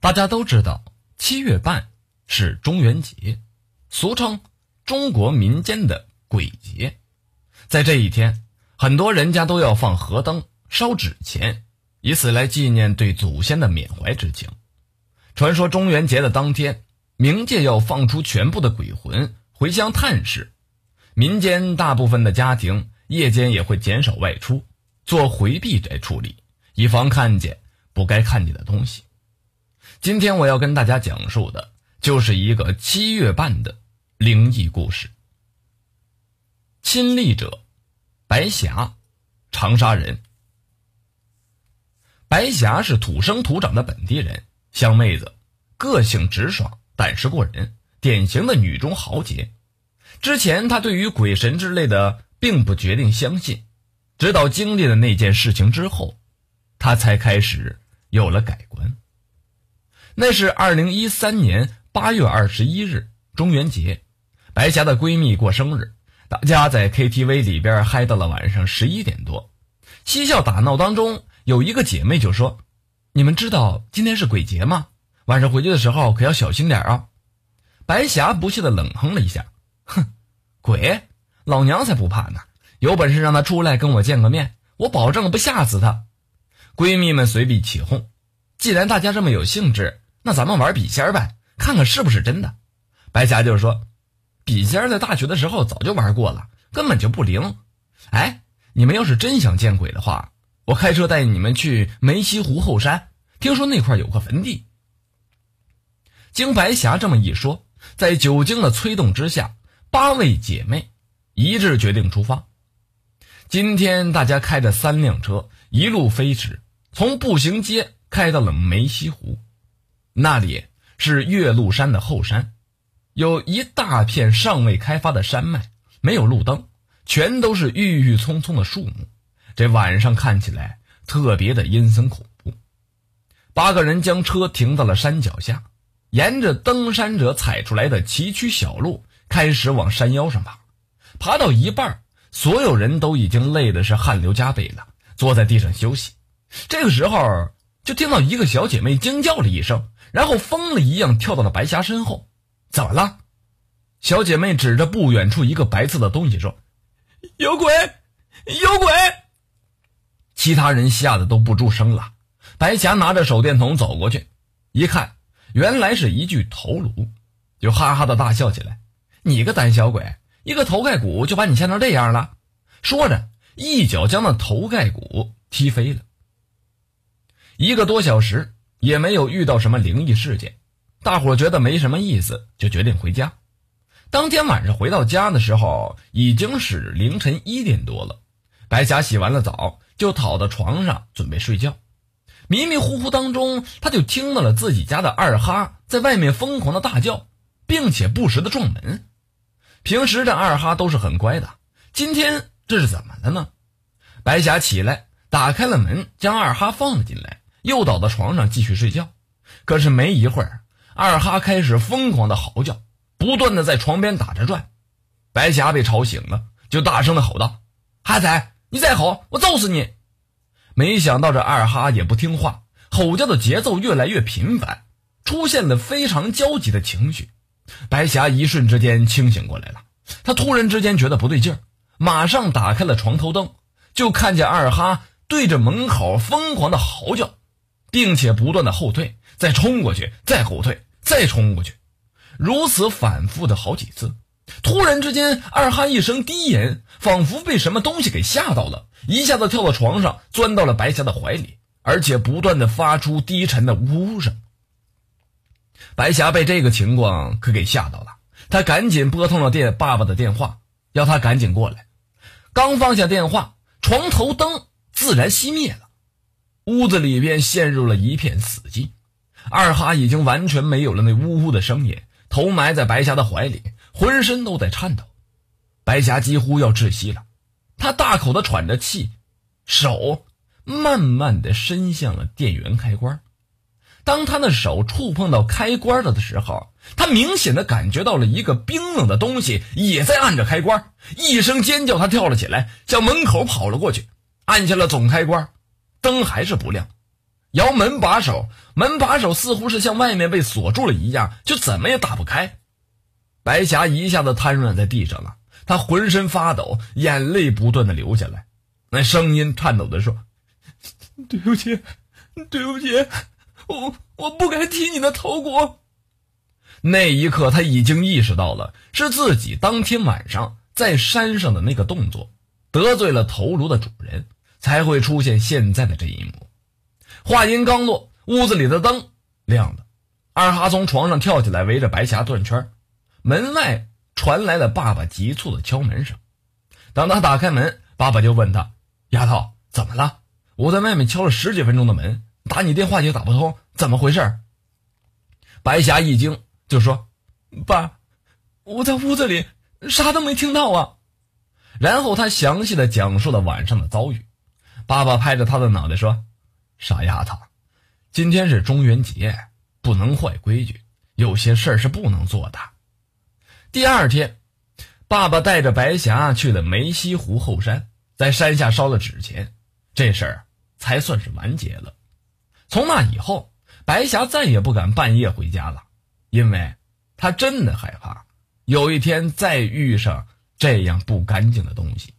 大家都知道，七月半是中元节，俗称中国民间的鬼节。在这一天，很多人家都要放河灯、烧纸钱，以此来纪念对祖先的缅怀之情。传说中元节的当天，冥界要放出全部的鬼魂回乡探视，民间大部分的家庭夜间也会减少外出，做回避宅处理，以防看见不该看见的东西。今天我要跟大家讲述的就是一个七月半的灵异故事。亲历者白霞，长沙人。白霞是土生土长的本地人，像妹子，个性直爽，胆识过人，典型的女中豪杰。之前她对于鬼神之类的并不决定相信，直到经历了那件事情之后，她才开始有了改观。那是二零一三年八月二十一日，中元节，白霞的闺蜜过生日，大家在 KTV 里边嗨到了晚上十一点多，嬉笑打闹当中，有一个姐妹就说：“你们知道今天是鬼节吗？晚上回去的时候可要小心点啊！”白霞不屑的冷哼了一下：“哼，鬼，老娘才不怕呢！有本事让他出来跟我见个面，我保证不吓死他。”闺蜜们随地起哄：“既然大家这么有兴致。”那咱们玩笔仙呗，看看是不是真的。白霞就说：“笔仙在大学的时候早就玩过了，根本就不灵。”哎，你们要是真想见鬼的话，我开车带你们去梅溪湖后山，听说那块有个坟地。经白霞这么一说，在酒精的催动之下，八位姐妹一致决定出发。今天大家开着三辆车，一路飞驰，从步行街开到了梅溪湖。那里是岳麓山的后山，有一大片尚未开发的山脉，没有路灯，全都是郁郁葱葱的树木，这晚上看起来特别的阴森恐怖。八个人将车停到了山脚下，沿着登山者踩出来的崎岖小路开始往山腰上爬。爬到一半，所有人都已经累得是汗流浃背了，坐在地上休息。这个时候，就听到一个小姐妹惊叫了一声。然后疯了一样跳到了白霞身后。怎么了？小姐妹指着不远处一个白色的东西说：“有鬼，有鬼！”其他人吓得都不住声了。白霞拿着手电筒走过去，一看，原来是一具头颅，就哈哈的大笑起来：“你个胆小鬼，一个头盖骨就把你吓成这样了！”说着，一脚将那头盖骨踢飞了。一个多小时。也没有遇到什么灵异事件，大伙觉得没什么意思，就决定回家。当天晚上回到家的时候，已经是凌晨一点多了。白霞洗完了澡，就躺到床上准备睡觉。迷迷糊糊当中，她就听到了自己家的二哈在外面疯狂的大叫，并且不时的撞门。平时这二哈都是很乖的，今天这是怎么了呢？白霞起来，打开了门，将二哈放了进来。又倒到床上继续睡觉，可是没一会儿，二哈开始疯狂的嚎叫，不断的在床边打着转。白霞被吵醒了，就大声的吼道：“哈仔，你再吼，我揍死你！”没想到这二哈也不听话，吼叫的节奏越来越频繁，出现了非常焦急的情绪。白霞一瞬之间清醒过来了，她突然之间觉得不对劲，马上打开了床头灯，就看见二哈对着门口疯狂的嚎叫。并且不断的后退，再冲过去，再后退，再冲过去，如此反复的好几次。突然之间，二哈一声低吟，仿佛被什么东西给吓到了，一下子跳到床上，钻到了白霞的怀里，而且不断的发出低沉的呜呜声。白霞被这个情况可给吓到了，她赶紧拨通了电爸爸的电话，要他赶紧过来。刚放下电话，床头灯自然熄灭了。屋子里边陷入了一片死寂，二哈已经完全没有了那呜呜的声音，头埋在白霞的怀里，浑身都在颤抖。白霞几乎要窒息了，她大口的喘着气，手慢慢的伸向了电源开关。当她的手触碰到开关了的时候，她明显的感觉到了一个冰冷的东西也在按着开关。一声尖叫，她跳了起来，向门口跑了过去，按下了总开关。灯还是不亮，摇门把手，门把手似乎是像外面被锁住了一样，就怎么也打不开。白霞一下子瘫软在地上了，她浑身发抖，眼泪不断的流下来，那声音颤抖的说：“对不起，对不起，我我不该踢你的头骨。”那一刻，他已经意识到了，是自己当天晚上在山上的那个动作得罪了头颅的主人。才会出现现在的这一幕。话音刚落，屋子里的灯亮了。二哈从床上跳起来，围着白霞转圈。门外传来了爸爸急促的敲门声。当他打开门，爸爸就问他：“丫头，怎么了？我在外面敲了十几分钟的门，打你电话也打不通，怎么回事？”白霞一惊，就说：“爸，我在屋子里，啥都没听到啊。”然后他详细的讲述了晚上的遭遇。爸爸拍着他的脑袋说：“傻丫头，今天是中元节，不能坏规矩。有些事儿是不能做的。”第二天，爸爸带着白霞去了梅溪湖后山，在山下烧了纸钱，这事儿才算是完结了。从那以后，白霞再也不敢半夜回家了，因为她真的害怕有一天再遇上这样不干净的东西。